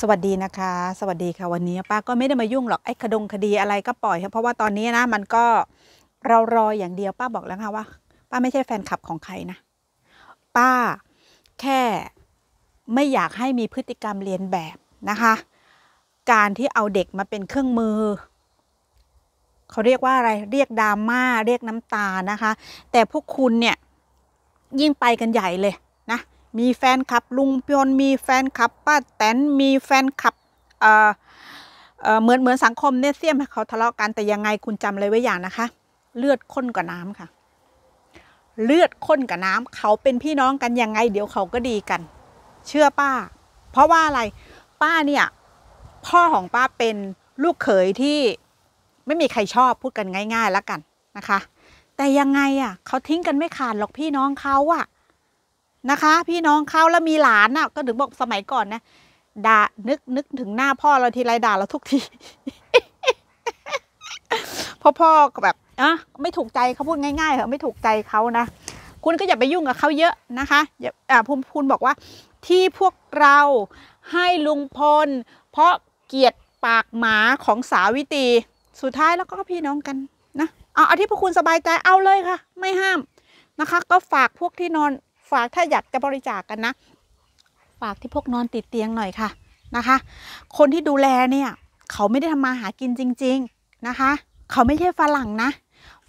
สวัสดีนะคะ สวัสดีค่ะวันนี้ป้าก็ไม่ได้มายุ่งหรอกไอ้คดงคดีอะไรก็ปล่อยเพราะว่าตอนนี้นะมันก็เรารออย่างเดียวป้าบอกแล้วค่ะว่า ป้าไม่ใช่แฟนคลับของใครนะป้าแค่ไม่อยากให้มีพฤติกรรมเรียนแบบนะคะ การที่เอาเด็กมาเป็นเครื่องมือเขาเรียกว่าอะไรเรียกดราม่าเรียกน้ำตานะคะ แต่พวกคุณเนี่ยยิ่งไปกันใหญ่เลยมีแฟนคลับลุงพลมีแฟนคลับ ป้าแตนมีแฟนคลับเอ่อเหมือนเหมือนสังคมเนี่ยเสี่ยมเขาทะเลาะกันแต่ยังไงคุณจำเลยไว้อย่างนะคะ เลือดข้นกว่าน้ำค่ะ เลือดข้นกับน้ำเขาเป็นพี่น้องกันยังไงเดี๋ยวเขาก็ดีกัน เชื่อป้า เพราะว่าอะไร ป้าเนี่ย พ่อของป้าเป็นลูกเขยที่ไม่มีใครชอบพูดกันง่ายๆแล้วกันนะคะ แต่ยังไงอ่ะ เขาทิ้งกันไม่ขาดหรอกพี่น้องเขาอ่ะนะคะพี่น้องเขาแล้วมีหลานน่ะก็ถึงบอกสมัยก่อนนะ ด่านึกนึกถึงหน้าพ่อเราทีไรด่าเราทุกทีพ่อพ่อก็แบบอ่ะไม่ถูกใจเขาพูดง่ายๆเหรอไม่ถูกใจเขานะคุณก็อย่าไปยุ่งกับเขาเยอะนะคะอย่าอ่าพูนพูนบอกว่า ที่พวกเราให้ลุงพลเพราะเกียรติปากหมาของสาวิตี สุดท้ายแล้วก็พี่น้องกันนะอเอาที่พวกคุณสบายใจเอาเลยค่ะ ไม่ห้ามนะคะ ก็ฝากพวกที่นอนฝากถ้าอยากจะบริจาคกกันนะฝากที่พวกนอนติดเตียงหน่อยค่ะนะคะ คนที่ดูแลเนี่ยเขาไม่ได้ทำมาหากินจริงๆนะคะ เขาไม่ใช่ฝรั่งนะ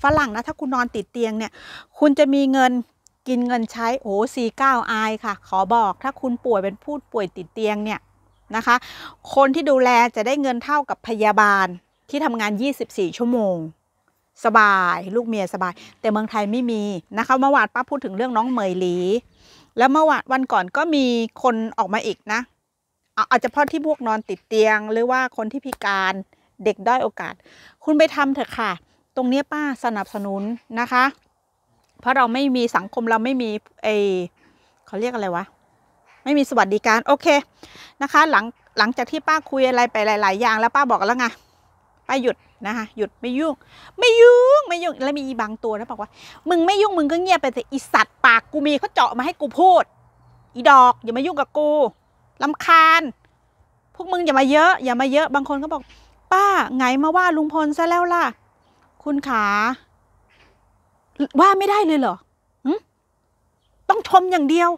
ฝรั่งนะถ้าคุณนอนติดเตียงเนี่ยคุณจะมีเงินกินเงินใช้โอ้สี่เก้าอายค่ะ ขอบอกถ้าคุณป่วยเป็นผู้ป่วยติดเตียงเนี่ยนะคะ คนที่ดูแลจะได้เงินเท่ากับพยาบาลที่ทำงาน 24 ชั่วโมงสบายลูกเมียสบายแต่เมืองไทยไม่มีนะคะเมื่อวานป้าพูดถึงเรื่องน้องเหมยหลีแล้วเมื่อวานวันก่อนก็มีคนออกมาอีกนะอาจจะเพราะที่พวกนอนติดเตียง หรือว่าคนที่พิการเด็กด้อยโอกาสคุณไปทำเถอะค่ะ ตรงนี้ป้าสนับสนุนนะคะเพราะเราไม่มีสังคมเราไม่มีไอเขาเรียกอะไรวะ ไม่มีสวัสดิการโอเคนะคะหลังหลังจากที่ป้าคุยอะไรไปหลาย ๆ อย่างแล้วป้าบอกแล้วไงป้าหยุดนะคะหยุดไม่ยุ่งไม่ยุ่งไม่ยุ่งแล้วมีบางตัวนะบอกว่ามึงไม่ยุ่งมึงก็เงียบไปแต่อีสัตว์ปากกูมีเขาเจาะมาให้กูพูดอีดอกอย่ามายุ่งกับกูลำคาญพวกมึงอย่ามาเยอะ อย่ามาเยอะบางคนก็บอกป้าไงมาว่า ลุงพลซะแล้วล่ะ คุณขา ว่าไม่ได้เลยเหรอต้องชมอย่างเดียว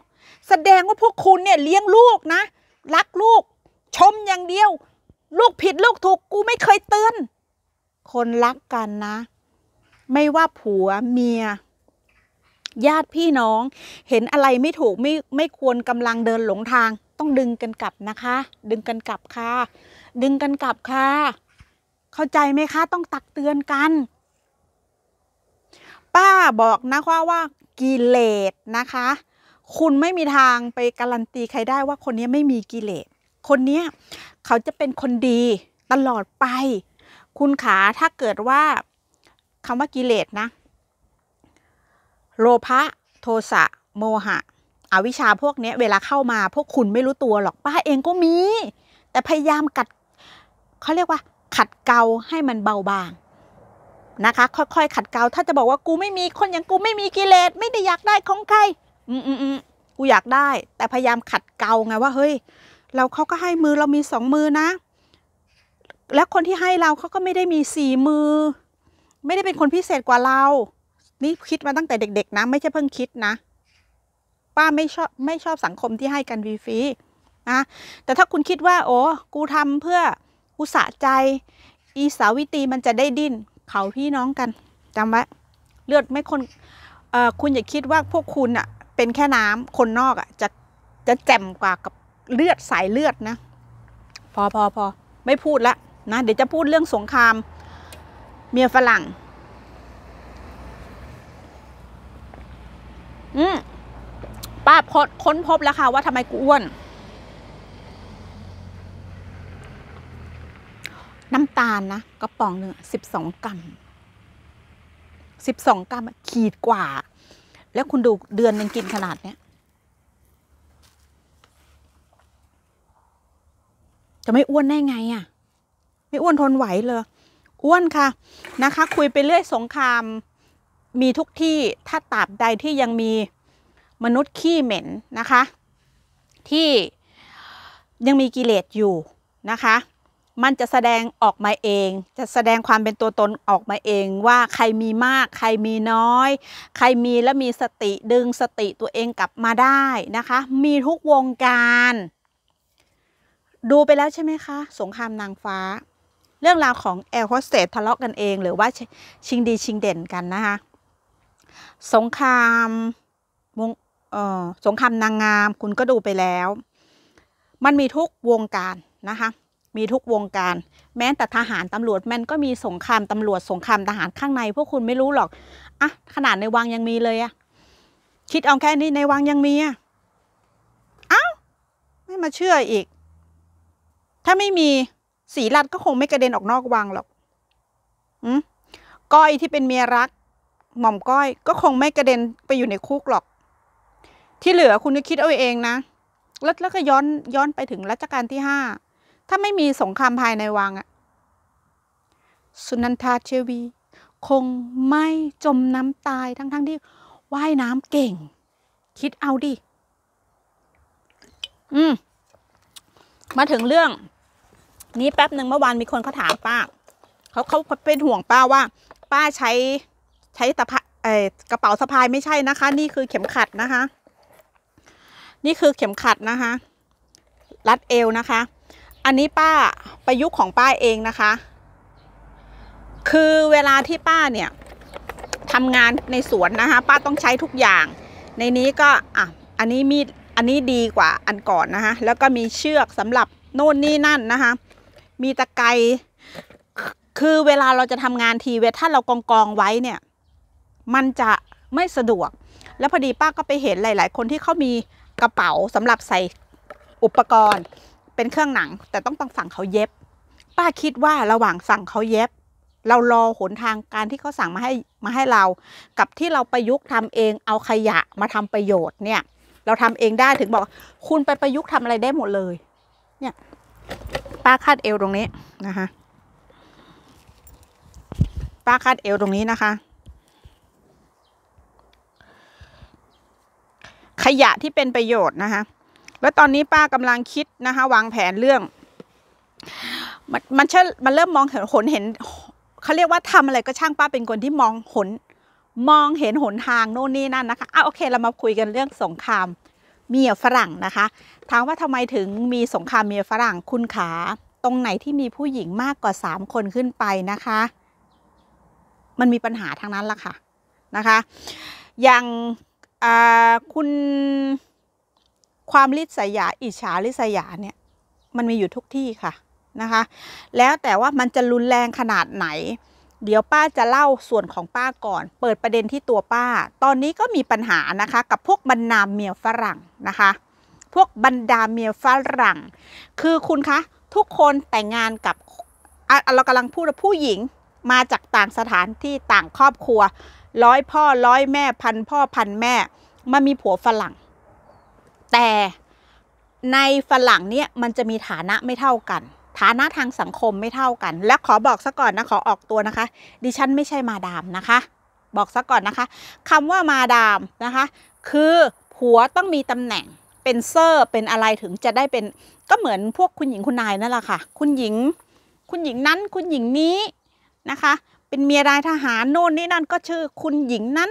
แสดงว่าพวกคุณเนี่ย เลี้ยงลูกนะ รักลูก ชมอย่างเดียวลูกผิดลูกถูกกูไม่เคยเตือน คนรักกันนะ ไม่ว่าผัวเมีย ญาติพี่น้อง เห็นอะไรไม่ถูกไม่ ไม่ควรกำลังเดินหลงทาง ต้องดึงกันกลับนะคะ ดึงกันกลับค่ะ ดึงกันกลับค่ะ เข้าใจไหมคะ ต้องตักเตือนกัน ป้าบอกนะคะว่ากิเลสนะคะ คุณไม่มีทางไปการันตีใครได้ว่าคนนี้ไม่มีกิเลสคนเนี้ย เขาจะเป็นคนดี ตลอดไป คุณขา ถ้าเกิดว่าคำว่ากิเลสนะ โลภะโทสะโมหะ อวิชชา พวกนี้เวลาเข้ามา พวกคุณไม่รู้ตัวหรอกป้าเองก็มี แต่พยายามกัดเขาเรียกว่า ขัดเกลาให้มันเบาบาง นะคะ ค่อยๆ ขัดเกลาถ้าจะบอกว่ากูไม่มีคนอย่างกูไม่มี กิเลสไม่ได้อยากได้ของใครอืมอืมอืมกูอยากได้ แต่พยายามขัดเกลาไงว่าเฮ้ยเราเขาก็ให้มือเรามีสองมือนะ และคนที่ให้เราเขาก็ไม่ได้มีสี่มือ ไม่ได้เป็นคนพิเศษกว่าเรา นี่คิดมาตั้งแต่เด็ก ๆนะไม่ใช่เพิ่งคิดนะ ป้าไม่ชอบไม่ชอบสังคมที่ให้กันฟรีๆนะ แต่ถ้าคุณคิดว่า โอ้กูทำเพื่อกูสะใจ อีสาวิตีมันจะได้ดิ้นเขาพี่น้องกันจำไว้เลือดไม่คนคุณอย่าคิดว่าพวกคุณอะเป็นแค่น้ำ คนนอกอะจะจะแจ่มกว่ากับเลือด สายเลือด นะ พอพอพอ ไม่พูดละนะ เดี๋ยวจะพูดเรื่องสงคราม เมีย ฝรั่ง อืมป้าค้นพบแล้วค่ะ ว่าทำไม กู อ้วน น้ำตาล นะกระป๋องหนึ่งสิบสองกรัมสิบสองกรัมขีดกว่า แล้วคุณดูเดือนหนึ่งกินขนาดเนี้ยจะไม่อ้วนได้ไงอ่ะ ไม่อ้วนทนไหวเลยอ้วนค่ะนะคะ คุยไปเรื่อยสงครามมีทุกที่ถ้าตราบใดที่ยังมีมนุษย์ขี้เหม็นนะคะ ที่ยังมีกิเลสอยู่นะคะ มันจะแสดงออกมาเอง จะแสดงความเป็นตัวตนออกมาเองว่าใครมีมาก ใครมีน้อย ใครมีแล้วมีสติดึงสติตัวเองกลับมาได้นะคะ มีทุกวงการดูไปแล้วใช่ไหมคะ สงครามนางฟ้า เรื่องราวของแอลโฮสเตสทะเลาะกันเอง หรือว่าชิงดีชิงเด่นกันนะคะ สงครามวงสงครามนางงามคุณก็ดูไปแล้ว มันมีทุกวงการนะคะ มีทุกวงการแม้แต่ทหารตำรวจมันก็มีสงครามตำรวจสงครามทหารข้างใน พวกคุณไม่รู้หรอกอะขนาดในวังยังมีเลยอะคิดเอาแค่นี้ในวังยังมีอะเอ้าไม่มาเชื่ออีกถ้าไม่มีสีรัดก็คงไม่กระเด็นออกนอกวังหรอกอืมก้อยที่เป็นเมียรัก หม่อมก้อยก็คงไม่กระเด็นไปอยู่ในคุกหรอก ที่เหลือคุณกคิด เอาเอง นะ แล้ว แล้วก็ย้อนย้อนไปถึงรัชกาลที่ห้า ถ้าไม่มีสงครามภายในวังอะสุนันทาเชวี คงไม่จมน้ำตายทั้งๆทที่ว่ายน้ำเก่ง คิดเอา ดิ อืม มาถึงเรื่องนี้แป๊บหนึ่งเมื่อวานมีคนเขาถามป้าเขาเขาเป็นห่วงป้าว่าป้าใช้ใช้ตะพเอกระเป๋าสะพายไม่ใช่นะคะ นี่คือเข็มขัดนะคะ นี่คือเข็มขัดนะคะ รัดเอวนะคะ อันนี้ป้าประยุกต์ของป้าเองนะคะ คือเวลาที่ป้าเนี่ยทำงานในสวนนะคะ ป้าต้องใช้ทุกอย่าง ในนี้ก็อ่ะอันนี้มีดอันนี้ดีกว่าอันก่อนนะคะ แล้วก็มีเชือกสำหรับโน่นนี่นั่นนะคะมีตะไคร้คือเวลาเราจะทำงานทีเวทถ้าเรากองกองไว้เนี่ย มันจะไม่สะดวก แล้วพอดีป้าก็ไปเห็นหลาย ๆ คนที่เขามีกระเป๋าสำหรับใส่อุปกรณ์ เป็นเครื่องหนัง แต่ต้องต้องสั่งเขาเย็บ ป้าคิดว่าระหว่างสั่งเขาเย็บ เรารอหนทางการที่เขาสั่งมาให้ มาให้เรา กับที่เราประยุกต์ทำเองเอาขยะมาทำประโยชน์เนี่ย เราทำเองได้ถึงบอกคุณไปประยุกต์ทำอะไรได้หมดเลย เนี่ยป้าคาดเอวตรงนี้นะคะ ป้าคาดเอวตรงนี้นะคะ ขยะที่เป็นประโยชน์นะคะ แล้วตอนนี้ป้ากำลังคิดนะคะวางแผนเรื่อง มันมันเชื่อมันเริ่มมองเห็นหนเห็นเขาเรียกว่าทำอะไรก็ช่างป้าเป็นคนที่มองหนมองเห็นหนทางโน่นนี่นั่นนะคะอ้าโอเคเรามาคุยกันเรื่องสงครามเมียฝรั่งนะคะถามว่าทำไมถึงมีสงครามเมียฝรั่งคุณขาตรงไหนที่มีผู้หญิงมากกว่า 3 คนขึ้นไปนะคะ มันมีปัญหาทางนั้นละค่ะนะคะ อย่างคุณความริษยาอิจฉาริษยาเนี่ยมันมีอยู่ทุกที่ค่ะนะคะ แล้วแต่ว่ามันจะรุนแรงขนาดไหนเดี๋ยวป้าจะเล่าส่วนของป้าก่อน เปิดประเด็นที่ตัวป้า ตอนนี้ก็มีปัญหานะคะกับพวกบรรดาเมียฝรั่งนะคะ พวกบรรดาเมียฝรั่ง คือคุณคะทุกคนแต่งงานกับเรากำลังพูดผู้หญิงมาจากต่างสถานที่ต่างครอบครัวร้อยพ่อร้อยแม่พันพ่อ พันแม่มามีผัวฝรั่ง แต่ในฝรั่งเนี่ยมันจะมีฐานะไม่เท่ากันฐานะทางสังคมไม่เท่ากัน และขอบอกซะก่อนนะ ขอออกตัวนะคะ ดิฉันไม่ใช่มาดามนะคะ บอกซะก่อนนะคะ คำว่ามาดามนะคะ คือ ผัวต้องมีตำแหน่งเป็นเซอร์เป็นอะไรถึงจะได้เป็น ก็เหมือนพวกคุณหญิงคุณนายนั่นแหละค่ะ คุณหญิง คุณหญิงนั้น คุณหญิงนี้นะคะ เป็นเมียรายทหารโน่นนี่นั่นก็ชื่อคุณหญิงนั้น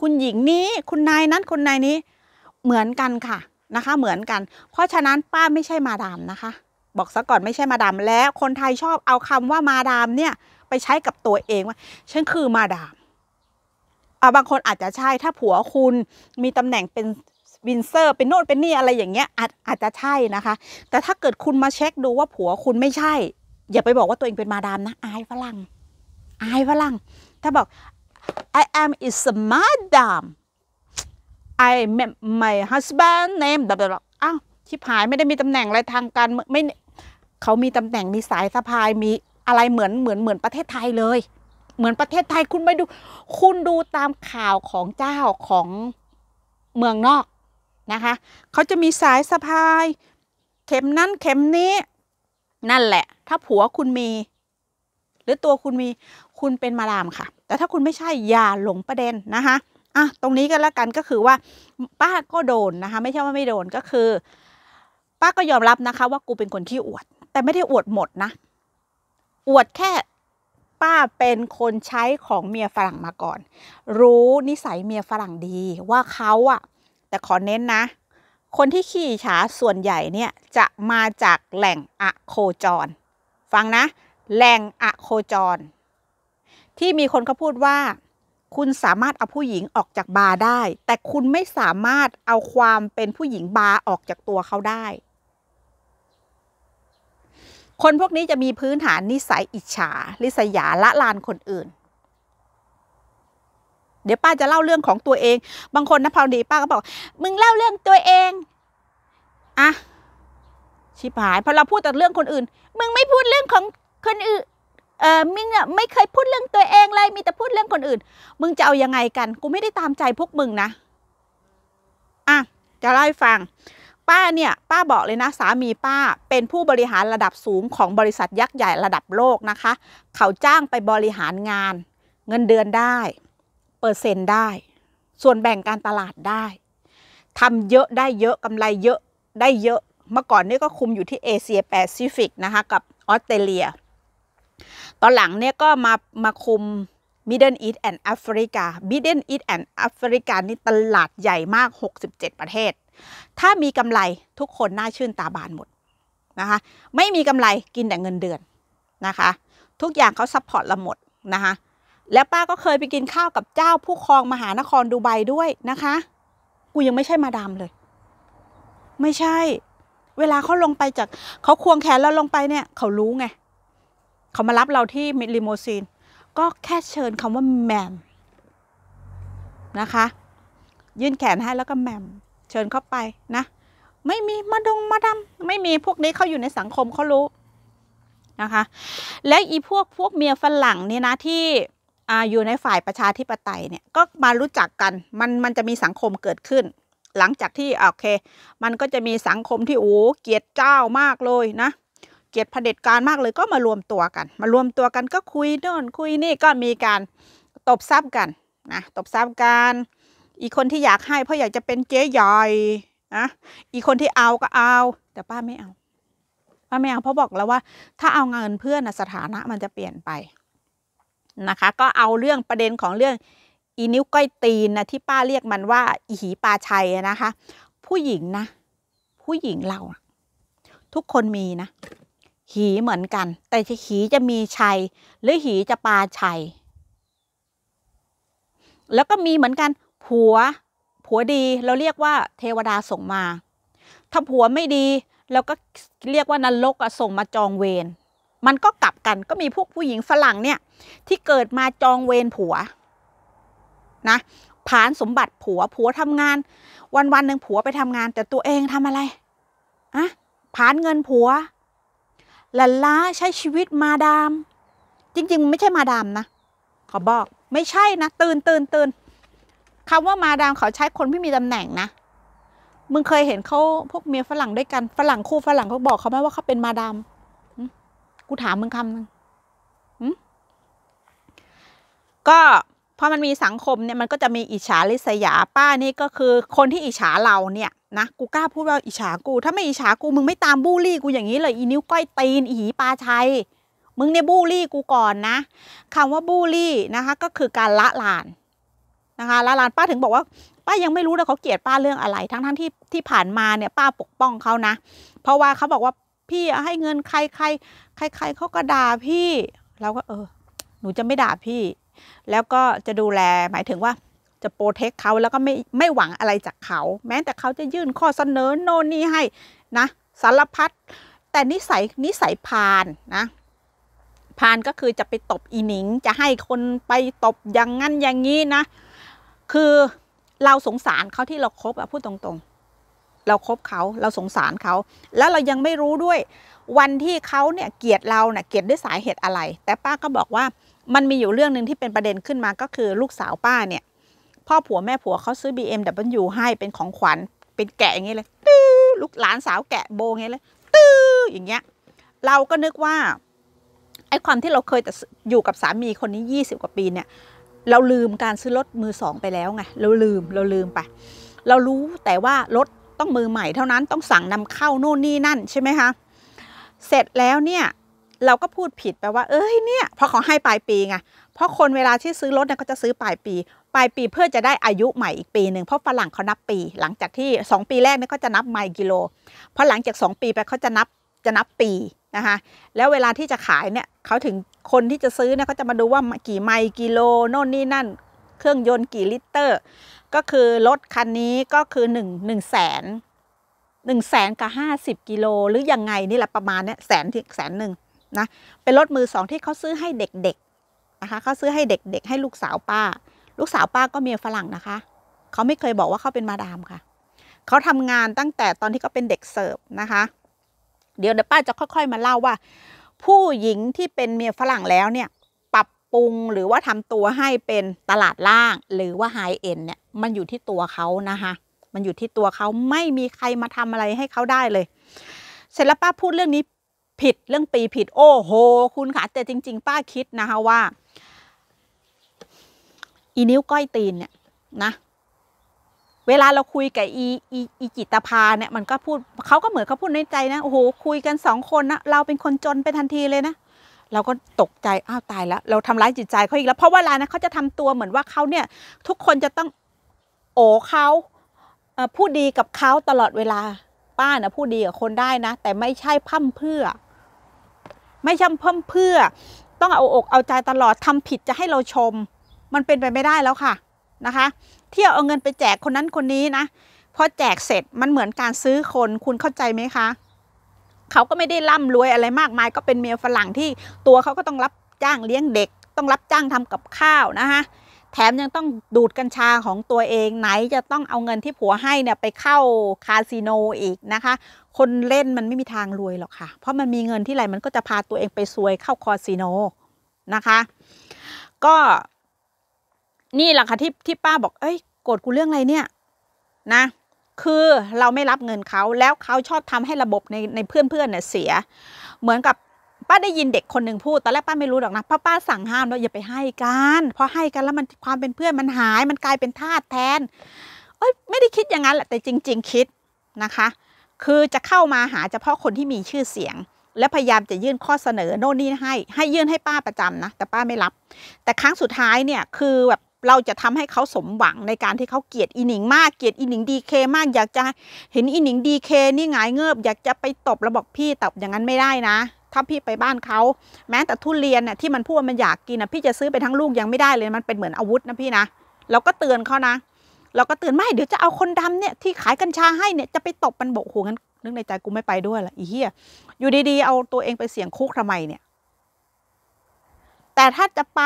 คุณหญิงนี้ คุณนายนั้นคุณนายนี้ เหมือนกันค่ะนะคะ เหมือนกัน เพราะฉะนั้นป้าไม่ใช่มาดามนะคะบอกซะก่อนไม่ใช่มาดามแล้วคนไทยชอบเอาคำว่ามาดามเนี่ยไปใช้กับตัวเองว่าฉันคือมาดามเอาบางคนอาจจะใช่ ถ้าผัวคุณมีตำแหน่งเป็นวินเซอร์เป็นโน่นเป็นนี่อะไรอย่างเงี้ยอาจอาจจะใช่นะคะ แต่ถ้าเกิดคุณมาเช็คดูว่าผัวคุณไม่ใช่ อย่าไปบอกว่าตัวเองเป็นมาดามนะ อายฝรั่งอายฝรั่งถ้าบอก I am is a madam I my husband name แบบแบบอ้าวชิบหายไม่ได้มีตำแหน่งอะไรทางการไม่เขามีตำแหน่งมีสายสะพายมีอะไรเหมือนเหมือนเหมือนประเทศไทยเลย เหมือนประเทศไทยคุณไปดู คุณดูตามข่าวของเจ้าของเมืองนอกนะคะ เขาจะมีสายสะพาย เข็มนั้นเข็มนี้นั่นแหละ ถ้าผัวคุณมี หรือตัวคุณมีคุณเป็นมารามค่ะแต่ถ้าคุณไม่ใช่อย่าหลงประเด็นนะคะอ่ะตรงนี้กันละกันก็คือว่าป้าก็โดนนะคะ ไม่ใช่ว่าไม่โดนก็คือ ป้าก็ยอมรับนะคะ ว่ากูเป็นคนที่อวดแต่ไม่ได้อวดหมดนะอวดแค่ป้าเป็นคนใช้ของเมียฝรั่งมาก่อน รู้นิสัยเมียฝรั่งดีว่าเขาอะแต่ขอเน้นนะ คนที่ขี่ช้าส่วนใหญ่เนี่ยจะมาจากแหล่งอะโคจร ฟังนะแหล่งอะโคจร ที่มีคนเขาพูดว่า คุณสามารถเอาผู้หญิงออกจากบาร์ได้ แต่คุณไม่สามารถเอาความเป็นผู้หญิงบาร์ออกจากตัวเขาได้คนพวกนี้จะมีพื้นฐานนิสัยอิจฉาลิษยาละลานคนอื่น เดี๋ยวป้าจะเล่าเรื่องของตัวเอง บางคนนะพาวดีป้าก็บอกมึงเล่าเรื่องตัวเองอ่ะชิบหายพอเราพูดแต่เรื่องคนอื่น มึงไม่พูดเรื่องของคนอื่นเออมึงอ่ะไม่เคยพูดเรื่องตัวเองเลย มีแต่พูดเรื่องคนอื่น มึงจะเอายังไงกัน กูไม่ได้ตามใจพวกมึงนะอ่ะจะเล่าให้ฟังป้าเนี่ย ป้าบอกเลยนะ สามีป้าเป็นผู้บริหารระดับสูงของบริษัทยักษ์ใหญ่ระดับโลกนะคะ เขาจ้างไปบริหารงาน เงินเดือนได้ เปอร์เซ็นต์ได้ ส่วนแบ่งการตลาดได้ ทำเยอะได้เยอะ กำไรเยอะได้เยอะ เมื่อก่อนนี่ก็คุมอยู่ที่เอเชียแปซิฟิกนะคะ กับออสเตรเลีย ตอนหลังเนี่ยก็มา มาคุม Middle East and Africa Middle East and Africa นี่ตลาดใหญ่มาก 67 ประเทศถ้ามีกำไรทุกคนน่าชื่นตาบานหมดนะคะไม่มีกำไรกินแต่เงินเดือนนะคะ ทุกอย่างเขาซัพพอร์ตเราหมดนะคะแล้วป้าก็เคยไปกินข้าวกับเจ้าผู้ครองมหานครดูไบด้วยนะคะกูยังไม่ใช่มาดามเลย ไม่ใช่ เวลาเขาลงไปจาก เขาควงแขนเราลงไปเนี่ยเขารู้ไงเขามารับเราที่มิลิโมซีนก็แค่เชิญคำว่าแมมนะคะ ยื่นแขนให้แล้วก็แมมเชิญเข้าไปนะไม่มีมาดงมาดำไม่มีพวกนี้เขาอยู่ในสังคมเขารู้นะคะ และอีพวกพวกเมียฝรั่งเนี่ยนะที่อยู่ในฝ่ายประชาธิปไตยเนี่ยก็มารู้จักกันมันมันจะมีสังคมเกิดขึ้น หลังจากที่โอเคมันก็จะมีสังคมที่โอ้เกียรติเจ้ามากเลยนะเกียรติเผด็จการมากเลยก็มารวมตัวกัน มารวมตัวกันก็คุยโน่นคุยนี่ก็มีการตบซับกันนะตบซับกันอีกคนที่อยากให้เพราะอยากจะเป็นเจ๊ใหญ่นะอีกคนที่เอาก็เอา แต่ป้าไม่เอาป้าไม่เอาเพราะบอกแล้วว่า ถ้าเอาเงินเพื่อนสถานะมันจะเปลี่ยนไปนะคะ ก็เอาเรื่องประเด็นของเรื่องอีนิ้วก้อยตีนนะที่ป้าเรียกมันว่าอีหีปลาชัยนะคะ ผู้หญิงนะ ผู้หญิงเรา ทุกคนมีนะ หีเหมือนกัน แต่หีจะมีชัย หรือหีจะปลาชัย แล้วก็มีเหมือนกันผัวผัวดีเราเรียกว่า เทวดาส่งมา ถ้าผัวไม่ดีเราก็เรียกว่านรกอะส่งมาจองเวร มันก็กลับกันก็มีพวกผู้หญิงฝรั่งเนี่ยที่เกิดมาจองเวรผัวนะผานสมบัติผัวผัวทำงาน วันวันหนึ่งผัวไปทำงาน แต่ตัวเองทำอะไรอะผานเงินผัวหลันล้าใช้ชีวิตมาดาม จริง ๆ ไม่ใช่มาดามนะขอบอกไม่ใช่นะตื่นตื่นตื่นคำว่ามาดามเขาใช้คนที่มีตำแหน่งนะมึงเคยเห็นเขาพวกเมียฝรั่งด้วยกันฝรั่งคู่ฝรั่งเขาบอกเขาไหมว่าเขาเป็นมาดามกูถามมึงคำนึงก็พอมันมีสังคมเนี่ยมันก็จะมีอิจฉาริษยาป้านี่ก็คือ คนที่อิจฉาเราเนี่ยนะกูกล้าพูดว่าอิจฉากู ถ้าไม่อิจฉากูมึงไม่ตามบูลลี่กูอย่างนี้เลย อีนิ้วก้อยตีนอีหีปลาชัยมึงเนี่ยบูลลี่กูก่อนนะคำว่าบูลลี่นะคะ ก็คือการละลานะคะแล้วร้านป้าถึงบอกว่าป้ายังไม่รู้เลยเขาเกลียดป้าเรื่องอะไร ทั้งๆทที่ที่ผ่านมาเนี่ยป้าปกป้องเขานะเพราะว่าเขาบอกว่าพี่ให้เงินใครใครใครใครเขาก็ด่าพี่เราก็เออ หนูจะไม่ด่าพี่ แล้วก็จะดูแลหมายถึงว่าจะโปรเทคเขาแล้วก็ไม่ไม่หวังอะไรจากเขาแม้แต่เขาจะยื่นข้อเสนอโน่นนี่ให้นะสารพัดแต่นิสัยนิสัยพานนะพานก็คือจะไปตบอีหนิงจะให้คนไปตบอย่างนั้นอย่างนี้นะคือเราสงสารเขาที่เราครบอะพูดตรงๆ เราครบเขาเราสงสารเขา แล้วเรายังไม่รู้ด้วย วันที่เขาเนี่ยเกลียดเราเนี่ยเกลียดด้วยสาเหตุอะไร แต่ป้าก็บอกว่ามันมีอยู่เรื่องหนึ่งที่เป็นประเด็นขึ้นมาก็คือลูกสาวป้าเนี่ยพ่อผัวแม่ผัวเขาซื้อ BMW ให้เป็นของขวัญเป็นแกะอย่างเงี้เลยตื้อลูกหลานสาวแกะโบงเงี้เลยตื้ออย่างเงี้ยเราก็นึกว่าไอ้ความที่เราเคยแต่อยู่กับสามีคนนี้20กว่าปีเนี่ยเราลืมการซื้อรถมือสองไปแล้วไง เราลืม เราลืมไป เรารู้แต่ว่ารถต้องมือใหม่เท่านั้น ต้องสั่งนำเข้าโน่นนี่ นั่นใช่ไหมคะ เสร็จแล้วเนี่ยเราก็พูดผิดไปว่าเอ้ยเนี่ยเพราะเขาให้ปลายปีไง เพราะคนเวลาที่ซื้อรถเนี่ยก็จะซื้อปลายปี ปลายปีเพื่อจะได้อายุใหม่อีกปีหนึ่งเพราะฝรั่งเขานับปีหลังจากที่ 2 ปีแรกเนี่ยก็จะนับไมล์กิโล เพราะหลังจาก 2 ปีไปเขาจะนับจะนับปีนะคะแล้วเวลาที่จะขายเนี่ยเขาถึงคนที่จะซื้อเนี่ยเขาจะมาดูว่ากี่ไมล์กิโลโน่นนี่นั่น เครื่องยนต์กี่ลิตรก็คือรถคันนี้ก็คือหนึ่งหนึ่งแสนหนึ่งแสนกับห้าสิบกิโลหรือยังไงนี่แหละประมาณเนี่ยแสนที่แสนหนึ่งนะเป็นรถมือสองที่เขาซื้อให้เด็กๆนะคะเขาซื้อให้เด็กๆ ให้ลูกสาวป้า ลูกสาวป้าก็เมียฝรั่งนะคะ เขาไม่เคยบอกว่าเขาเป็นมาดามค่ะ เขาทำงานตั้งแต่ตอนที่เขาเป็นเด็กเสิร์ฟนะคะเดี๋ยวเดี๋ยว ป้าจะค่อย ๆ มาเล่าว่า ผู้หญิงที่เป็นเมียฝรั่งแล้วเนี่ยปรับปรุงหรือว่าทำตัวให้เป็นตลาดล่าง หรือว่าไฮเอ็นเนี่ย มันอยู่ที่ตัวเขานะคะมันอยู่ที่ตัวเขาไม่มีใครมาทำอะไรให้เขาได้เลย เสร็จแล้วป้าพูดเรื่องนี้ผิดเรื่องปีผิด โอ้โห คุณคะแต่จริง ๆ ป้าคิดนะคะว่า อีนิ้วก้อยตีนเนี่ยนะเวลาเราคุยกับอีอีอีจิตภาเนี่ยมันก็พูดเขาก็เหมือนเขาพูดในใจนะ โอ้โหคุยกันสองคนนะเราเป็นคนจนไปทันทีเลยนะเราก็ตกใจ อ้าว ตายแล้ว เราทำร้ายจิตใจเขาอีกแล้ว เพราะว่าลานะเขาจะทำตัวเหมือนว่าเขาเนี่ย ทุกคนจะต้องโอเขาพูดดีกับเขาตลอดเวลาป้านะพูดดีกับคนได้นะแต่ไม่ใช่พั่มเพื่อ ไม่ใช่พั่มเพื่อ ต้องเอาอกเอาใจตลอดทำผิดจะให้เราชม มันเป็นไปไม่ได้แล้วค่ะนะคะเที่ยวเอาเงินไปแจกคนนั้นคนนี้นะพอแจกเสร็จมันเหมือนการซื้อคนคุณเข้าใจไหมคะ เขาก็ไม่ได้ร่ำรวยอะไรมากมาย ก็เป็นเมียฝรั่งที่ตัวเขาก็ต้องรับจ้างเลี้ยงเด็ก ต้องรับจ้างทำกับข้าวนะคะแถมยังต้องดูดกัญชาของตัวเอง ไหนจะต้องเอาเงินที่ผัวให้เนี่ยไปเข้าคาสิโนอีกนะคะ คนเล่นมันไม่มีทางรวยหรอกค่ะ เพราะมันมีเงินที่ไหลมันก็จะพาตัวเองไปซวยเข้าคาสิโนนะคะ ก็นี่แหละค่ะที่ที่ป้าบอก เอ้ยโกรธกูเรื่องอะไรเนี่ยนะ คือเราไม่รับเงินเขาแล้วเขาชอบทำให้ระบบในในเพื่อนเพื่อนเนี่ยเสีย เหมือนกับป้าได้ยินเด็กคนหนึ่งพูด ตอนแรกป้าไม่รู้หรอกนะเพราะป้าสั่งห้ามว่าอย่าไปให้กัน พอให้กันแล้วมันความเป็นเพื่อนมันหาย มันกลายเป็นทาสแทน เอ้ย ไม่ได้คิดอย่างนั้นแหละแต่จริง ๆคิดนะคะ คือจะเข้ามาหาเฉพาะคนที่มีชื่อเสียง และพยายามจะยื่นข้อเสนอ โน่นนี่ให้ ให้ยื่นให้ป้าประจำนะ แต่ป้าไม่รับ แต่ครั้งสุดท้ายเนี่ย คือแบบเราจะทำให้เขาสมหวังในการที่เขาเกลียดอีหนิงมากเกลียดอีหนิงดีเคมากอยากจะเห็นอีหนิงดีเคนี่หงายเงือบอยากจะไปตบระบอกพี่ตบอย่างนั้นไม่ได้นะ ถ้าพี่ไปบ้านเขาแม้แต่ทุเรียนน่ยที่มันพูดมันอยากกินนะพี่จะซื้อไปทั้งลูกยังไม่ได้เลย มันเป็นเหมือนอาวุธนะพี่นะเราก็เตือนเขานะเราก็เตือนไม่เดี๋ยวจะเอาคนดำเนี่ยที่ขายกัญชาให้เนี่ยจะไปตบมันบกหัวงั้น นึกในใจกูไม่ไปด้วยละอีเหี้ยอยู่ดีๆ เอาตัวเองไปเสี่ยงคุกทำไมเนี่ย แต่ถ้าจะไป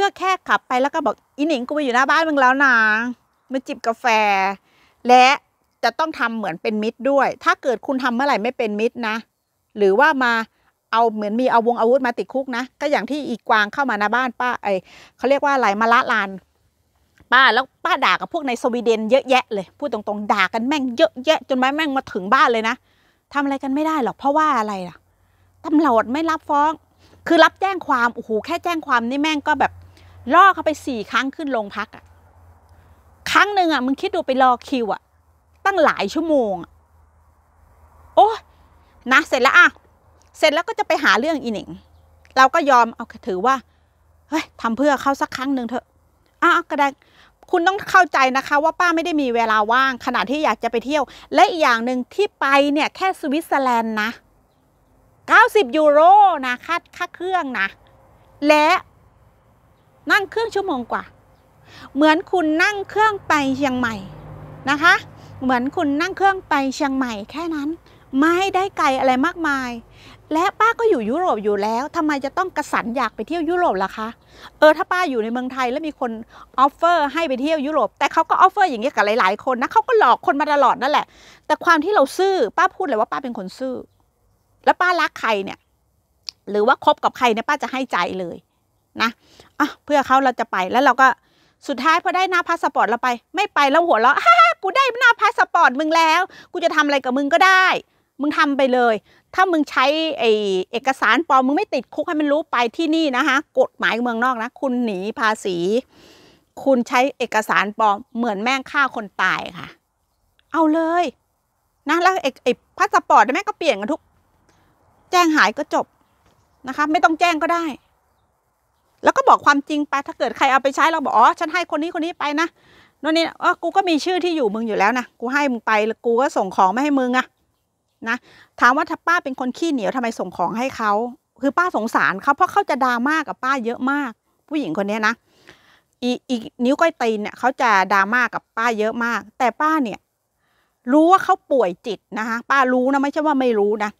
พื่อแค่ขับไปแล้วก็บอกอีหนิงกูไปอยู่หน้าบ้านมึงแล้วนะมาจิบกาแฟ และจะต้องทำเหมือนเป็นมิตรด้วย ถ้าเกิดคุณทำเมื่อไหร่ไม่เป็นมิตรนะ หรือว่ามาเอาเหมือนมีเอาวงอาวุธมาติดคุกนะ ก็อย่างที่อีกวางเข้ามาหน้าบ้านป้าไอเขาเรียกว่าอะไรมาละลานป้าแล้วป้าด่ากับพวกในสวีเดนเยอะแยะเลย พูดตรงๆด่ากันแม่งเยอะแยะ จนแม่งมาถึงบ้านเลยนะทำอะไรกันไม่ได้หรอกเพราะว่าอะไรล่ะตำรวจไม่รับฟ้อง คือรับแจ้งความโอ้โหแค่แจ้งความนี่แม่งก็แบบล่อเขาไปสี่ครั้งขึ้นโรงพักอะครั้งหนึ่งอะมึง คิดดูไปรอคิวอะตั้งหลายชั่วโมงโอ้นะเสร็จแล้วอะเสร็จแล้วก็จะไปหาเรื่องอี หนิงเราก็ยอม เอา ถือว่าเฮ้ยทำเพื่อเขาสักครั้งหนึ่งเถอะอ้าวกระแดงคุณต้องเข้าใจนะคะ ว่าป้าไม่ได้มีเวลาว่างขณะที่อยากจะไปเที่ยว และอีกอย่างหนึ่งที่ไปเนี่ย แค่สวิตเซอร์แลนด์นะ90ยูโรนะค่าค่าเครื่องนะและนั่งเครื่องชั่วโมงกว่า เหมือนคุณนั่งเครื่องไปเชียงใหม่นะคะ เหมือนคุณนั่งเครื่องไปเชียงใหม่ แค่นั้น ไม่ได้ไกลอะไรมากมาย และป้าก็อยู่ยุโรปอยู่แล้วทำไมจะต้องกระสันอยากไปเที่ยวยุโรปล่ะคะ เออถ้าป้าอยู่ในเมืองไทยแล้วมีคนออฟเฟอร์ ให้ไปเที่ยวยุโรป แต่เขาก็ออฟเฟอร์อย่างเงี้ยกับหลายๆคนนะเขาก็หลอกคนมาตลอดนั่นแหละ แต่ความที่เราซื่อป้าพูดเลยว่าป้าเป็นคนซื่อแล้วป้ารักใครเนี่ยหรือว่าคบกับใครเนี่ยป้าจะให้ใจเลยนะอ่ะเพื่อเขาเราจะไปแล้วเราก็สุดท้ายพอได้หน้าพาสปอร์ตเราไป ไม่ไปแล้วหัวเราะฮ่ากูได้หน้าพาสปอร์ตมึงแล้วกูจะทำอะไรกับมึงก็ได้ มึงทำไปเลย ถ้ามึงใช้ไอเอกสารปลอมมึงไม่ติดคุกให้มันรู้ไปที่นี่นะคะกฎหมายเมืองนอกนะคุณหนีภาษี คุณใช้เอกสารปลอมเหมือนแม่งฆ่าคนตายค่ะ เอาเลยนะแล้วเอไอพาสปอร์ตแม่งก็เปลี่ยนกันทุก แจ้งหายก็จบนะคะ ไม่ต้องแจ้งก็ได้แล้วก็บอกความจริงไป ถ้าเกิดใครเอาไปใช้เราบอกอ๋อฉันให้คนนี้คนนี้ไปนะโน่นนี่อ๋อกูก็มีชื่อที่อยู่มึงอยู่แล้วนะกูให้มึงไป แล้วกูก็ส่งของไม่ให้มึงอะนะถามว่าถ้าป้าเป็นคนขี้เหนียวทำไมส่งของให้เขาคือป้าสงสารเขาเพราะเขาจะดราม่ากกับป้าเยอะมาก ผู้หญิงคนนี้นะ อีอีนิ้วก้อยตีนเนี่ยเขาจะดราม่ากับป้าเยอะมาก แต่ป้าเนี่ย รู้ว่าเขาป่วยจิตนะคะป้ารู้นะไม่ใช่ว่าไม่รู้นะ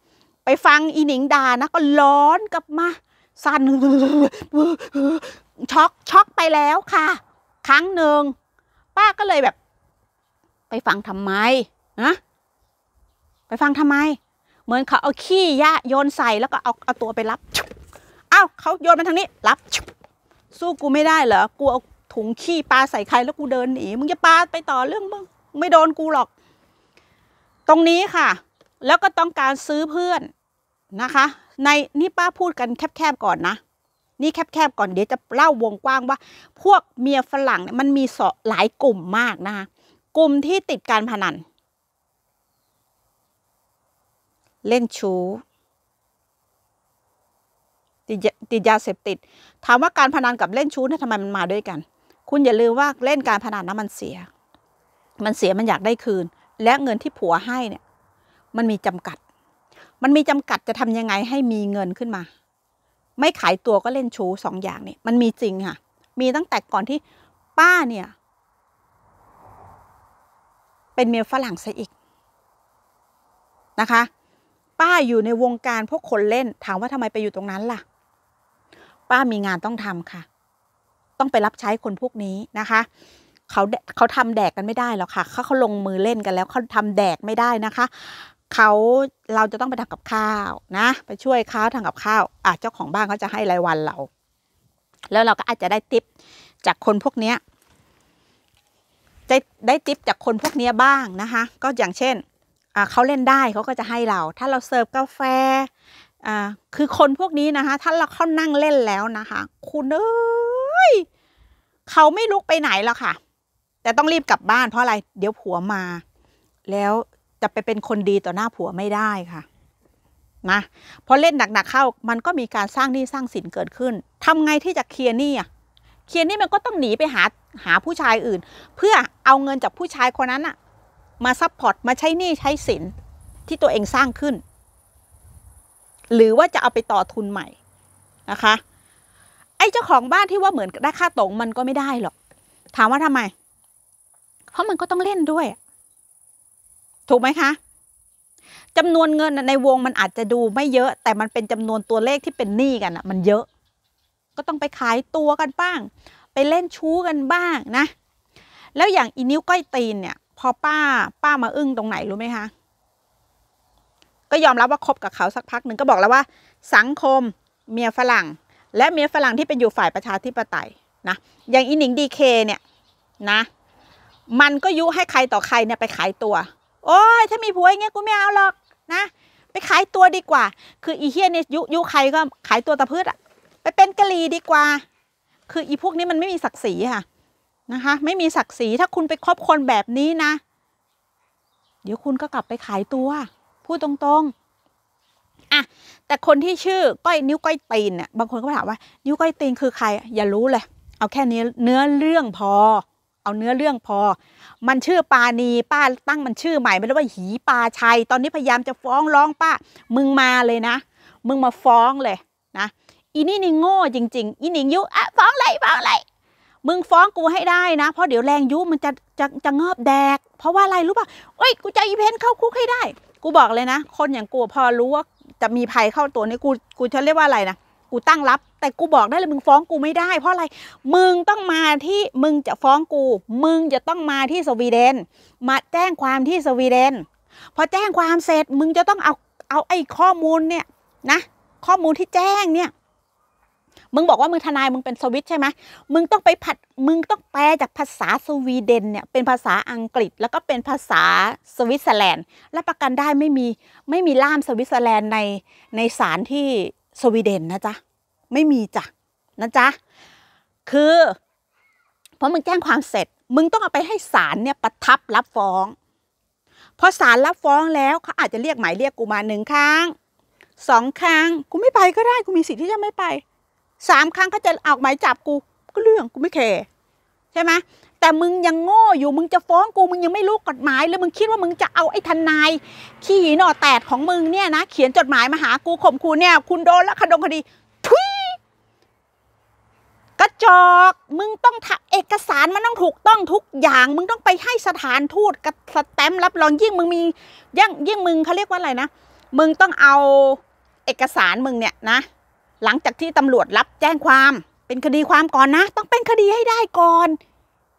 ไปฟังอีหนิงด่านะ ก็ร้อนกลับมาสั้นช็อกช็อกไปแล้วค่ะ ครั้งหนึ่งป้าก็เลยแบบ ไปฟังทำไมนะไปฟังทำไม เหมือนเขาเอาขี้ยะโยนใส่แล้วก็เอาเอาตัวไปรับเอ้าเขาโยนมาทางนี้รับสู้กูไม่ได้เหรอกูเอาถุงขี้ปลาใส่ใครแล้วกูเดินหนีมึงจะปลาไปต่อเรื่องมึงไม่โดนกูหรอก ตรงนี้ค่ะ แล้วก็ต้องการซื้อเพื่อนนะคะในนี่ป้าพูดกันแคบๆก่อนนะ นี่แคบๆก่อนเดี๋ยวจะเล่าวงกว้างว่า พวกเมียฝรั่งเนี่ยมันมีสอหลายกลุ่มมากนะคะกลุ่มที่ติดการพนัน เล่นชู้ติดยาเสพติดถามว่าการพนันกับเล่นชู้เนี่ทำไมมันมาด้วยกัน คุณอย่าลืมว่าเล่นการพนันนะมันเสีย มันเสียมันอยากได้คืน และเงินที่ผัวให้เนี่ย มันมีจำกัดมันมีจำกัดจะทำยังไงให้มีเงินขึ้นมา ไม่ขายตัวก็เล่นชูสองอย่างนี่มันมีจริงค่ะ มีตั้งแต่ก่อนที่ป้าเนี่ย เป็นเมียฝรั่งซะอีกนะคะ ป้าอยู่ในวงการพวกคนเล่น ถามว่าทำไมไปอยู่ตรงนั้นล่ะ ป้ามีงานต้องทำค่ะ ต้องไปรับใช้คนพวกนี้นะคะ เขาเขาทำแดกกันไม่ได้หรอกค่ะเขาเขาลงมือเล่นกันแล้ว เขาทำแดกไม่ได้นะคะเขาเราจะต้องไปทำกับข้าวนะไปช่วยเขาทำกับข้าวอ่ะเจ้าของบ้านเขาจะให้รายวันเรา แล้วเราก็อาจจะได้ทิปจากคนพวกเนี้ย ได้ได้ทิปจากคนพวกเนี้ยบ้างนะคะ ก็อย่างเช่นเขาเล่นได้เขาก็จะให้เราถ้าเราเสิร์ฟกาแฟคือคนพวกนี้นะคะ ถ้าเราเข้านั่งเล่นแล้วนะคะ คุณเอ้ยเขาไม่ลุกไปไหนแล้วค่ะ แต่ต้องรีบกลับบ้านเพราะอะไรเดี๋ยวผัวมาแล้วจะไปเป็นคนดีต่อหน้าผัวไม่ได้ค่ะ นะพอเล่นหนัก ๆ เข้า มันก็มีการสร้างหนี้สร้างสินเกิดขึ้น ทำไงที่จะเคลียร์หนี้อ่ะ เคลียร์หนี้มันก็ต้องหนีไปหาหาผู้ชายอื่น เพื่อเอาเงินจากผู้ชายคนนั้นอ่ะมาซัพพอร์ตมาใช้หนี้ใช้สินที่ตัวเองสร้างขึ้น หรือว่าจะเอาไปต่อทุนใหม่นะคะ ไอ้เจ้าของบ้านที่ว่าเหมือนได้ค่าตรงมันก็ไม่ได้หรอก ถามว่าทำไม เพราะมันก็ต้องเล่นด้วยถูกไหมคะจำนวนเงินในวงมันอาจจะดูไม่เยอะ แต่มันเป็นจำนวนตัวเลขที่เป็นหนี้กันอะมันเยอะ ก็ต้องไปขาย ตัวกันบ้าง ไปเล่นชู้กันบ้างนะ แล้วอย่างอีนิ้ว ก้อยตีนเนี่ย พอป้า ป้ามาอึ้งตรงไหนรู้ไหมคะ ก็ยอมรับว่าคบกับเขาสักพักหนึ่งก็บอก แล้วว่า สังคมเมียฝรั่ง และเมียฝรั่งที่เป็นอยู่ฝ่ายประชาธิปไตยนะ อย่างอีหนิงดีเคเนี่ยนะ มันก็ยุให้ใครต่อใครเนี่ยไปขายตัวโอ้ยถ้ามีผัวอย่างเงี้ยกูไม่เอาหรอก นะ ไปขายตัวดีกว่า คืออีเฮียนี่ยยุยุใครก็ขายตัวตะพืชอะไปเป็นกะลีดีกว่า คืออีพวกนี้มันไม่มีศักดิ์ศรีค่ะ นะคะ ไม่มีศักดิ์ศรีถ้าคุณไปคบคนแบบนี้นะ เดี๋ยวคุณก็กลับไปขายตัว พูดตรงๆอ่ะ แต่คนที่ชื่อก้อยนิ้วก้อยตีนเนี่ยบางคนก็ถามว่า นิ้วก้อยตีนคือใคร อย่ารู้เลย เอาแค่นี้เนื้อเรื่องพอ เอาเนื้อเรื่องพอมันชื่อปานีป้าตั้งมันชื่อใหม่ไม่รู้ว่าหีปาชัย ตอนนี้พยายามจะฟ้องร้องป้า มึงมาเลยนะมึงมาฟ้องเลยนะอีนี่นี่โง่จริง ๆอีนิงยุอะฟ้องไรฟ้องไรมึงฟ้องกูให้ได้นะ เพราะเดี๋ยวแรงยุมันจะจะจะงอบแดก เพราะว่าอะไรรู้ป่ะเอ้ยกูจะอีเพนเข้าคุกให้ได้ กูบอกเลยนะ คนอย่างกูพอรู้ว่า จะมีภัยเข้าตัวนี้กูกูจะเรียกว่าอะไรนะกูตั้งรับแต่กูบอกได้เลยมึงฟ้องกูไม่ได้เพราะอะไร มึงต้องมาที่มึงจะฟ้องกู มึงจะต้องมาที่สวีเดน มาแจ้งความที่สวีเดน พอแจ้งความเสร็จมึงจะต้องเอาเอาไอ้ข้อมูลเนี่ยนะ ข้อมูลที่แจ้งเนี่ย มึงบอกว่ามึงทนายมึงเป็นสวิตใช่ไหมมึงต้องไปผัดมึงต้องแปลจากภาษาสวีเดนเนี่ยเป็นภาษาอังกฤษแล้วก็เป็นภาษาสวิตเซอร์แลนด์ และประกันได้ไม่มีไม่มีล่ามสวิตเซอร์แลนด์ในในศาลที่สวีเดนนะจ๊ะไม่มีจ้ะนะจ๊ะคือพอมึงแจ้งความเสร็จ มึงต้องเอาไปให้ศาลเนี่ยประทับรับฟ้องพอศาลรับฟ้องแล้วเขาอาจจะเรียกหมายเรียกกูมาหนึ่งครั้งสองครั้ง กูไม่ไปก็ได้กูมีสิทธิ์ที่จะไม่ไปสามครั้งเขาจะออกหมายจับกูก็เรื่องกูไม่แคร์ใช่ไหมแต่มึงยังโง่อยู่มึงจะฟ้องกูมึงยังไม่รู้กฎหมายแล้ว มึงคิดว่ามึงจะเอาไอ้ทนายขี้หน่อแตกของมึงเนี่ยนะเขียนจดหมายมาหา กูข่มขู่เนี่ย คุณโดนละคดงคดีกระจอกมึงต้องเอกสารมันต้องถูกต้องทุกอย่าง มึงต้องไปให้สถานทูตกับสแตมป์รับรอง ยิ่งมึงมียิ่งยิ่งมึงเขาเรียกว่าอะไรนะมึงต้องเอาเอกสารมึงเนี่ยนะหลังจากที่ตำรวจรับแจ้งความเป็นคดีความก่อนนะ ต้องเป็นคดีให้ได้ก่อน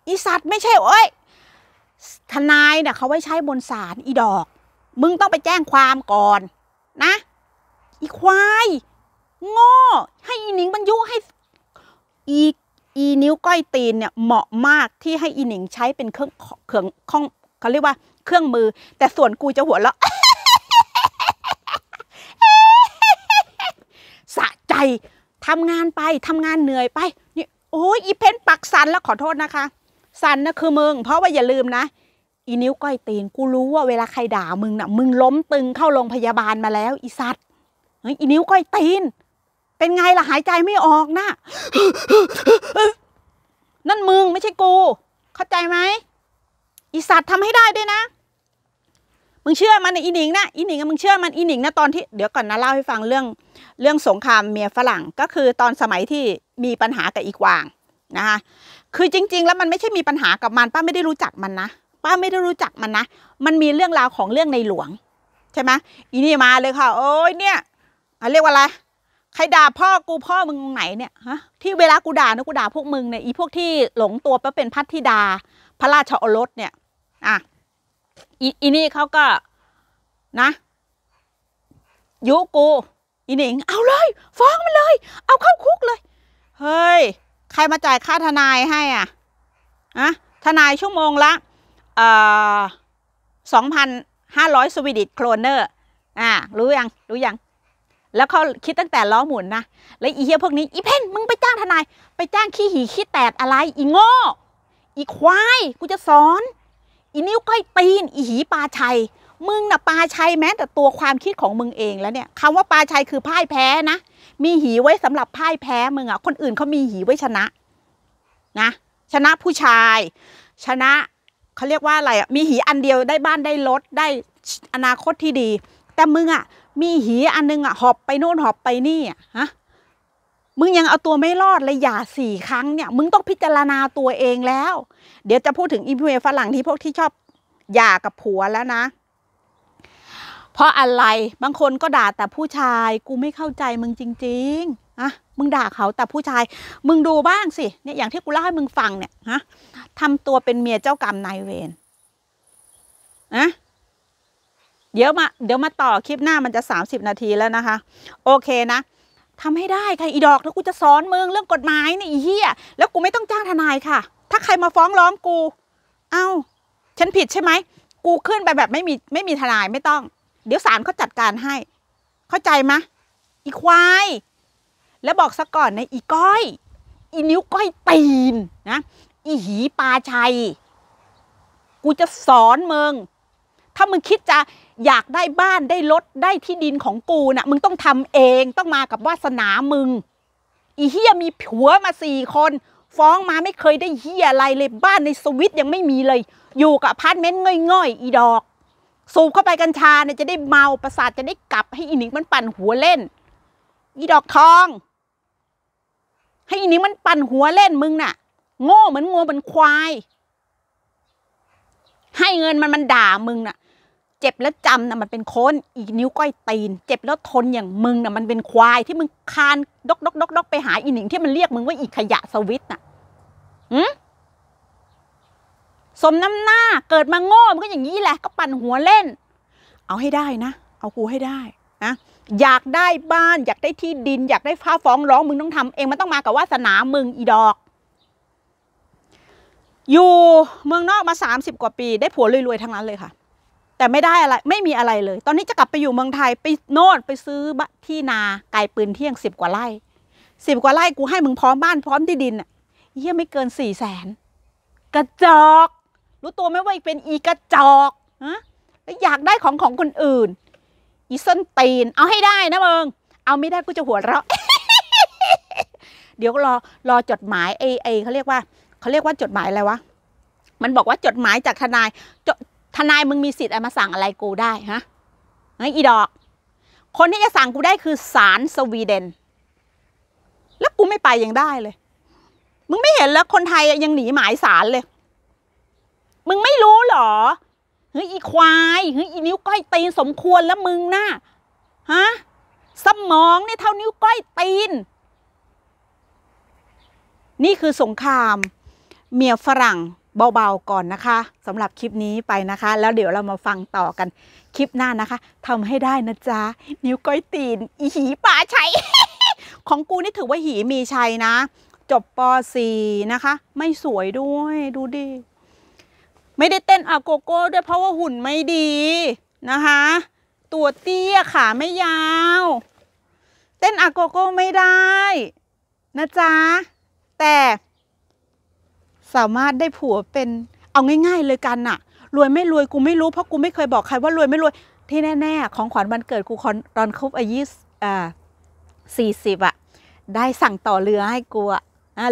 อีสัตว์ไม่ใช่โอ้ยทนายเนี่ยเขาไว้ใช้บนศาลอีดอก มึงต้องไปแจ้งความก่อนนะ อีควายโง่ให้อีหนิงบรรยุให้อีอีนิ้วก้อยตีนเนี่ยเหมาะมากที่ให้อีหนิงใช้เป็นเครื่องเครื่องข้องเขาเรียกว่าเครื่องมือ แต่ส่วนกูจะหัวเราะสะใจทำงานไปทำงานเหนื่อยไปนี่โอ้ยอีเพนปักสันแล้วขอโทษนะคะ สันนะคือมึงเพราะว่าอย่าลืมนะ อีนิ้วก้อยตีนกูรู้ว่าเวลาใครด่ามึงนะ่ะ มึงล้มตึงเข้าโรงพยาบาลมาแล้ว อีสัตว์เฮ้ยอีนิ้วก้อยตีนเป็นไงล่ะหายใจไม่ออกนะนั่นมึงไม่ใช่กู เข้าใจไหม อีสัตว์ทำให้ได้ด้วยนะ มึงเชื่อมันอีหนิงนะอีหนิงมึงเชื่อมันอีหนิงนะตอนที่เดี๋ยวก่อนนะเล่าให้ฟังเรื่อง เรื่องสงครามเมียฝรั่งก็คือตอนสมัยที่มีปัญหากับอีกวางนะคะคือจริง ๆ แล้วมันไม่ใช่มีปัญหากับมัน ป้าไม่ได้รู้จักมันนะ ป้าไม่ได้รู้จักมันนะ มันมีเรื่องราวของเรื่องในหลวง ใช่ไหมอีนี่มาเลยค่ะโอ้ยเนี่ยเรียกว่าอะไรใครด่าพ่อกูพ่อมึงไหนเนี่ยฮะที่เวลากูด่านะกูด่าพวกมึงเนี่ยอีพวกที่หลงตัวไปเป็นพัทธิดา พระราชโอรส เนี่ย อ่ะ อีนี่เขาก็นะยุกู อีหนิงเอาเลย ฟ้องมันเลย เอาเข้าคุกเลย เฮ้ย ใครมาจ่ายค่าทนายให้อ่ะอะทนายชั่วโมงละเอ่อสองพันห้าร้อยสวีดิตโครเนอร์ อ่ารู้ยัง รู้ยังแล้วเขาคิดตั้งแต่ล้อหมุนนะ แล้วอีเหี้ยพวกนี้ อีเพ่นมึงไปจ้างทนาย ไปจ้างขี้หีขี้แตดอะไรอีโง่ อีควาย กูจะสอน อีนิ้วก้อยตีนอีหีปลาชัย มึงน่ะปลาชัยแม้แต่ตัวความคิดของมึงเองแล้วเนี่ยคำว่าปลาชัยคือพ่ายแพ้นะ มีหีไว้สำหรับพ่ายแพ้ มึงอะ่ะคนอื่นเขามีหีไว้ชนะ นะ ชนะผู้ชาย ชนะเขาเรียกว่าอะไรอะ่ะมีหีอันเดียวได้บ้านได้รถได้อนาคตที่ดี แต่มึงอะ่ะมีหีอันนึงอ่ะ หอบไปโน่นหอบไปนี่อ่ะฮะ มึงยังเอาตัวไม่รอดเลยหย่าสี่ครั้งเนี่ย มึงต้องพิจารณาตัวเองแล้ว เดี๋ยวจะพูดถึงอิมพีเอฝรั่งที่พวกที่ชอบหย่ากับผัวแล้วนะ เพราะอะไร บางคนก็ด่าแต่ผู้ชายกูไม่เข้าใจมึงจริงๆอะมึงด่าเขาแต่ผู้ชาย มึงดูบ้างสิเนี่ยอย่างที่กูเล่าให้มึงฟังเนี่ยฮะทำตัวเป็นเมียเจ้ากรรมนายเวรนะเดี๋ยวมาเดี๋ยวมาต่อคลิปหน้ามันจะ30นาทีแล้วนะคะ โอเคนะทำให้ได้ค่ะอีดอกแล้วกูจะสอนมึงเรื่องกฎหมายเนี่ยอีเหี้ย แล้วกูไม่ต้องจ้างทนายค่ะ ถ้าใครมาฟ้องร้องกู เอา้า ฉันผิดใช่ไหมกูขึ้นไปแบบไม่มีไม่มีทนายไม่ต้อง เดี๋ยวศาลเขาจัดการให้ เข้าใจไหมอีควาย แล้วบอกซะก่อนนะอีก้อย อีนิ้วก้อยตีนนะอีหีปลาชัยกูจะสอนมึงถ้ามึงคิดจะอยากได้บ้านได้รถได้ที่ดินของกูนะ่ะมึงต้องทำเองต้องมากับวาสนามึงอีเฮียมีผัวมาสี่คน ฟ้องมาไม่เคยได้เฮียอะไรเลยบ้านในสวิตยังไม่มีเลย อยู่กับพาร์ทเมนต์ง่อยๆ อีดอก สูบเข้าไปกัญชาเนี่ยจะได้เมาประสาทจะได้กลับให้อีนิกมันปั่นหัวเล่นอีดอกทอง ให้อีนิกมันปั่นหัวเล่นมึงนะ่ะ โง่เหมือนงัวเหมือนควาย ให้เงินมันมันด่ามึงนะ่ะเจ็บแล้วจำนะมันเป็นคนอีนิ้วก้อยตีน เจ็บแล้วทนอย่างมึงนะมันเป็นควายที่มึงคานดกดกดกดกไปหาอีหนิงที่มันเรียกมึงว่าอีขยะสวิตน่ะอืมสมน้ำหน้าเกิดมาโง่มันก็อย่างนี้ แหละก็ปั่นหัวเล่น เอาให้ได้นะ เอากูให้ได้นะอยากได้บ้าน อยากได้ที่ดิน อยากได้ฟ้าฟ้องร้องมึงต้องทำเองมันต้องมากับวาสนามึงอีดอก อยู่ เมืองนอกมาสสามิบกว่าปีได้ผัวรวยๆทั้งนั้นเลยค่ะแต่ไม่ได้อะไรไม่มีอะไรเลย ตอนนี้จะกลับไปอยู่เมืองไทยไปโน่นไปซื้อที่นาไก่ปืนเที่ยงสิบกว่าไร่สิบกว่าไร่กูให้มึงพร้อมบ้านพร้อมที่ดินอ่ะเยี่ยไม่เกินสี่แสนกระจอกรู้ตัวไหมว่าเป็นอีกระจอกฮะแล้วอยากได้ของของคนอื่นอีส้นตีน เอาให้ได้นะมึงเอาไม่ได้กูจะหัวเราะเดี๋ยวรอรอจดหมายไอไอเขาเรียกว่าเขาเรียกว่าจดหมายอะไรวะมันบอกว่าจดหมายจากทนายจทนายมึงมีสิทธิ์อะไรมาสั่งอะไรกูได้ฮะไอ้อีดอก คนที่จะสั่งกูได้คือศาลสวีเดน แล้วกูไม่ไปยังได้เลย มึงไม่เห็นแล้วคนไทยยังหนีหมายศาลเลย มึงไม่รู้หรอเฮ้ยอีควายเฮ้ยอีนิ้วก้อยตีนสมควรแล้วมึงนะ่ะฮะสมองนี่เท่านิ้วก้อยตีน นี่คือสงคราม เมียฝรั่งเบาๆ ก่อนนะคะสำหรับคลิปนี้ไปนะคะแล้วเดี๋ยวเรามาฟังต่อกันคลิปหน้านะคะทำให้ได้นะจ๊ะนิ้วก้อยตีนอีหีป่าชัยของกูนี่ถือว่าหีมีชัยนะ จบป .4 นะคะ ไม่สวยด้วยดูดิไม่ได้เต้นอาโกโก้ด้วยเพราะว่าหุ่นไม่ดีนะคะตัวเตี้ยขาไม่ยาว เต้นอาโกโก้ไม่ได้นะจ๊ะแต่สามารถได้ผัวเป็นเอาง่าย ๆเลยกันน่ะ รวยไม่รวยกูไม่รู้ เพราะกูไม่เคยบอกใคร ว่ารวยไม่รวยที่แน่ ๆ ของขวัญวันเกิดกูคอนตอนครบอายุอ่าสี่สิบอ่ะได้สั่งต่อเรือให้กูอ่ะ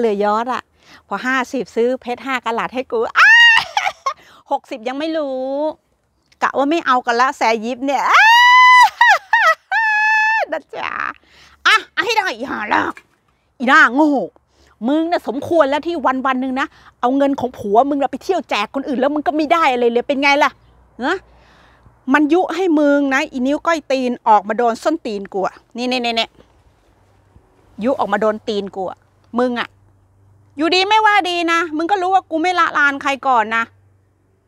เรือยอดอ่ะพอห้าสิบซื้อเพชรห้ากะลัดให้กูหกสิบยังไม่รู้กะว่าไม่เอากันละแสยิบเนี่ยนะจ๊ะอ่ะให้ได้อย่าลออีน่าโง่มึงนะ่ะสมควรแล้วที่วันวันหนึ่งนะ เอาเงินของผัวมึงเราไปเที่ยวแจกคนอื่นแล้วมึงก็ไม่ได้อะไรเลยเป็นไงล่ะนะมันยุให้มึงนะ อีนิ้วก้อยตีนออกมาโดนส้นตีนกูอะนี่นี่นี่ยุออกมาโดนตีนกูอะมึงอะอยู่ดีไม่ว่าดีนะมึงก็รู้ว่ากูไม่ละลานใครก่อนนะ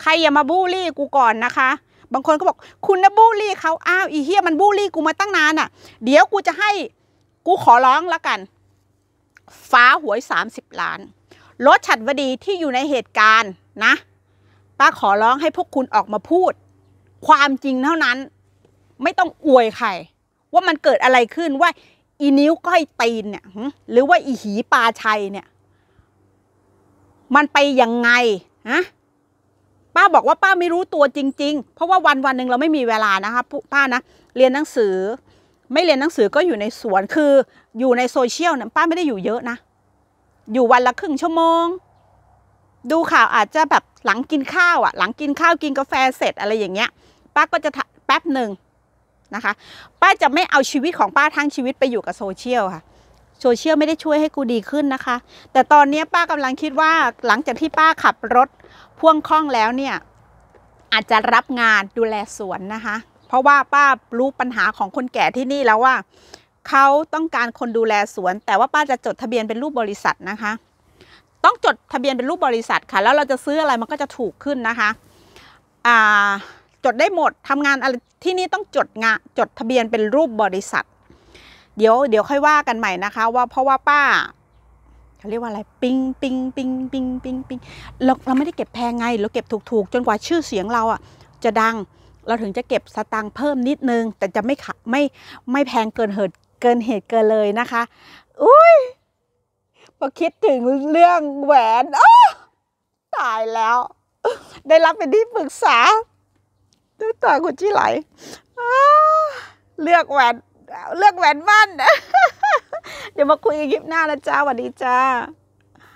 ใครอย่ามาบูลลี่กูก่อนนะคะ บางคนก็บอกคุณนะบูลลี่เขาอ้าวอีเฮียมันบูลลี่กูมาตั้งนานอะ่ะ เดี๋ยวกูจะให้กูขอร้องละกันฟ้าหวย 30 ล้าน รถฉัดวดีที่อยู่ในเหตุการณ์นะ ป้าขอร้องให้พวกคุณออกมาพูด ความจริงเท่านั้น ไม่ต้องอวยใครว่ามันเกิดอะไรขึ้นว่าอีนิ้วก้อยตีนเนี่ยหรือว่าอีหีปลาชัยเนี่ย มันไปยังไงฮะป้าบอกว่าป้าไม่รู้ตัวจริงๆ เพราะว่าวันวันหนึ่งเราไม่มีเวลานะคะป้านะเรียนหนังสือไม่เรียนหนังสือก็อยู่ในสวน คืออยู่ในโซเชียลนะป้าไม่ได้อยู่เยอะนะ อยู่วันละครึ่งชั่วโมง ดูข่าวอาจจะแบบหลังกินข้าวอะ่ะ หลังกินข้าวกินกาแฟเสร็จอะไรอย่างเงี้ย ป้าก็จะแป๊บหนึ่งนะคะ ป้าจะไม่เอาชีวิตของป้าทั้งชีวิตไปอยู่กับโซเชียลค่ะโซเชียลไม่ได้ช่วยให้กูดีขึ้นนะคะ แต่ตอนนี้ป้ากำลังคิดว่าหลังจากที่ป้าขับรถพ่วงคล่องแล้วเนี่ยอาจจะรับงานดูแลสวนนะคะเพราะว่าป้ารู้ปัญหาของคนแก่ที่นี่แล้วว่าเขาต้องการคนดูแลสวน แต่ว่าป้าจะจดทะเบียนเป็นรูปบริษัทนะคะ ต้องจดทะเบียนเป็นรูปบริษัทค่ะแล้วเราจะซื้ออะไรมันก็จะถูกขึ้นนะคะอ่าจดได้หมดทำงานอะไรที่นี่ต้องจดงะจดทะเบียนเป็นรูปบริษัท เดี๋ยวเดี๋ยวค่อยว่ากันใหม่นะคะ ว่าเพราะว่าป้าเขาเรียกว่าอะไรปิงปิงปิงปิงปิงปิงเราเราไม่ได้เก็บแพงไงเราเก็บถูกๆจนกว่าชื่อเสียงเราอ่ะจะดังเราถึงจะเก็บสตางค์เพิ่มนิดนึง แต่จะไม่ขไม่ไม่แพงเกินเหตุเกินเหตุเกินเลยนะคะ อุ้ยพอคิดถึงเรื่องแหวนตายแล้ว ได้รับเป็นที่ปรึกษาดูต่อคุณจี่ไหลเลือกแหวน เลือกแหวนมั่นเดี๋ยวมาคุยกันคลิปหน้านะจ้าสวัสดีจ้า